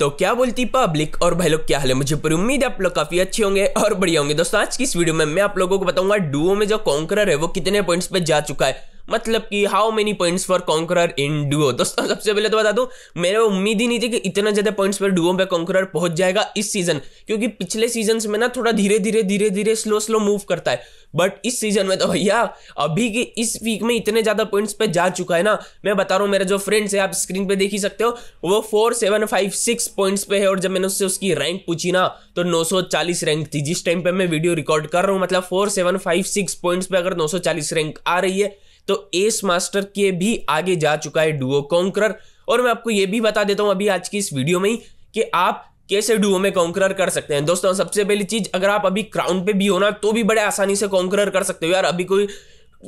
तो क्या बोलती पब्लिक और भाई लोग क्या हाल है मुझे पर उम्मीद है आप लोग काफी अच्छे होंगे और बढ़िया होंगे दोस्तों आज की इस वीडियो में मैं आप लोगों को बताऊंगा डुओ में जो कॉन्करर है वो कितने पॉइंट्स पे जा चुका है मतलब कि how many points for conqueror in duo दोस्तों सबसे पहले तो बता दूं मेरे उम्मीद ही नहीं थी कि इतना ज़्यादा पॉइंट्स पर डुओ पे कॉन्करर पहुंच जाएगा इस सीज़न क्योंकि पिछले सीजन में ना थोड़ा धीरे धीरे धीरे धीरे स्लो स्लो मूव करता है बट इस सीज़न में तो भैया अभी की इस वीक में इतने ज़्यादा पॉइंट्स पे जा चुका है ना मैं बता रहा हूँ मेरा जो फ्रेंड्स है आप स्क्रीन पे देख ही सकते हो वो four seven five six points पे है और जब मैंने उससे उसकी रैंक पूछी ना तो नौ सौ चालीस रैंक थी जिस टाइम पे मैं वीडियो रिकॉर्ड कर रहा हूँ मतलब four seven five six points पे अगर नौ सौ चालीस रैंक आ रही है तो एस मास्टर के भी आगे जा चुका है डुओ कॉन्करर और मैं आपको यह भी बता देता हूं अभी आज की इस वीडियो में ही कि आप कैसे डुओ में कॉन्करर कर सकते हैं दोस्तों सबसे पहली चीज अगर आप अभी क्राउन पे भी हो ना तो भी बड़े आसानी से कॉन्करर कर सकते हो यार अभी कोई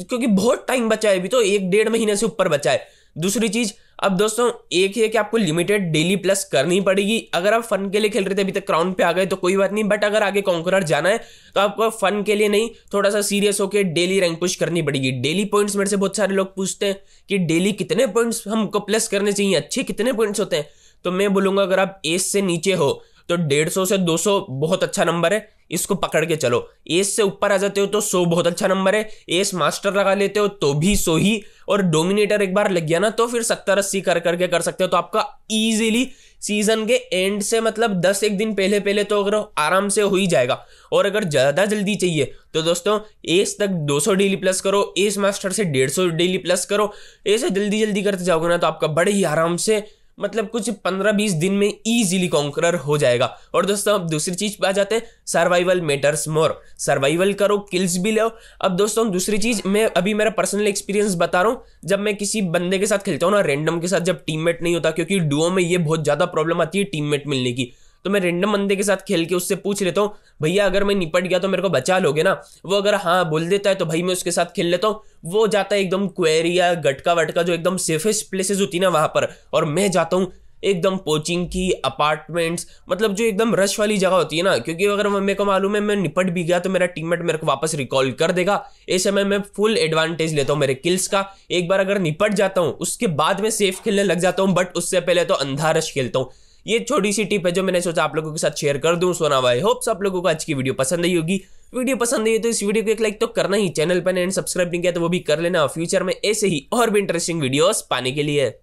क्योंकि बहुत टाइम बचा है अभी तो एक डेढ़ महीने से ऊपर बचा है दूसरी चीज़ अब दोस्तों एक है कि आपको लिमिटेड डेली प्लस करनी पड़ेगी अगर आप फन के लिए खेल रहे थे अभी तक क्राउन पे आ गए तो कोई बात नहीं बट अगर आगे कॉन्करर जाना है तो आपको फन के लिए नहीं थोड़ा सा सीरियस होकर डेली रैंक पुश करनी पड़ेगी डेली पॉइंट्स मेरे से बहुत सारे लोग पूछते हैं कि डेली कितने पॉइंट्स हमको प्लस करने चाहिए अच्छे कितने पॉइंट्स होते हैं तो मैं बोलूंगा अगर आप एस से नीचे हो तो डेढ़ सौ से दो सौ बहुत अच्छा नंबर है इसको पकड़ के चलो एस से ऊपर आ जाते हो तो सो बहुत अच्छा नंबर है एस मास्टर लगा लेते हो तो भी सो ही और डोमिनेटर एक बार लग गया ना तो फिर सत्तर अस्सी कर करके कर सकते हो तो आपका ईजिली सीजन के एंड से मतलब दस एक दिन पहले पहले तो अगर आराम से हो ही जाएगा और अगर ज़्यादा जल्दी चाहिए तो दोस्तों एस तक 200 डेली प्लस करो एस मास्टर से डेढ़ सौ डेली प्लस करो ऐसे जल्दी जल्दी करते जाओगे ना तो आपका बड़े ही आराम से मतलब कुछ पंद्रह बीस दिन में इजीली कॉन्करर हो जाएगा और दोस्तों अब दूसरी चीज़ पे आ जाते हैं सर्वाइवल मैटर्स मोर सर्वाइवल करो किल्स भी लो अब दोस्तों दूसरी चीज़ मैं अभी मेरा पर्सनल एक्सपीरियंस बता रहा हूँ जब मैं किसी बंदे के साथ खेलता हूँ ना रेंडम के साथ जब टीममेट नहीं होता क्योंकि डुओ में ये बहुत ज़्यादा प्रॉब्लम आती है टीममेट मिलने की तो मैं रेंडम बंदे के साथ खेल के उससे पूछ लेता हूँ भैया अगर मैं निपट गया तो मेरे को बचा लोगे ना वो अगर हाँ बोल देता है तो भाई मैं उसके साथ खेल लेता हूँ वो जाता है एकदम क्वेरिया गटका वटका जो एकदम सेफेस्ट प्लेसेस होती ना वहाँ पर और मैं जाता हूँ एकदम कोचिंग की अपार्टमेंट्स मतलब जो एकदम रश वाली जगह होती है ना क्योंकि अगर मेरे को मालूम है मैं निपट भी गया तो मेरा टीममेट मेरे को वापस रिकॉल कर देगा इस समय मैं फुल एडवांटेज लेता हूँ मेरे किल्स का एक बार अगर निपट जाता हूँ उसके बाद मैं सेफ खेलने लग जाता हूँ बट उससे पहले तो अंधा रश खेलता हूँ ये छोटी सी टिप है जो मैंने सोचा आप लोगों के साथ शेयर कर दूँ सोना भाई होप्स आप लोगों को आज की वीडियो पसंद आई होगी वीडियो पसंद आई तो इस वीडियो को एक लाइक तो करना ही चैनल पर एंड सब्सक्राइब नहीं किया तो वो भी कर लेना फ्यूचर में ऐसे ही और भी इंटरेस्टिंग वीडियोज पाने के लिए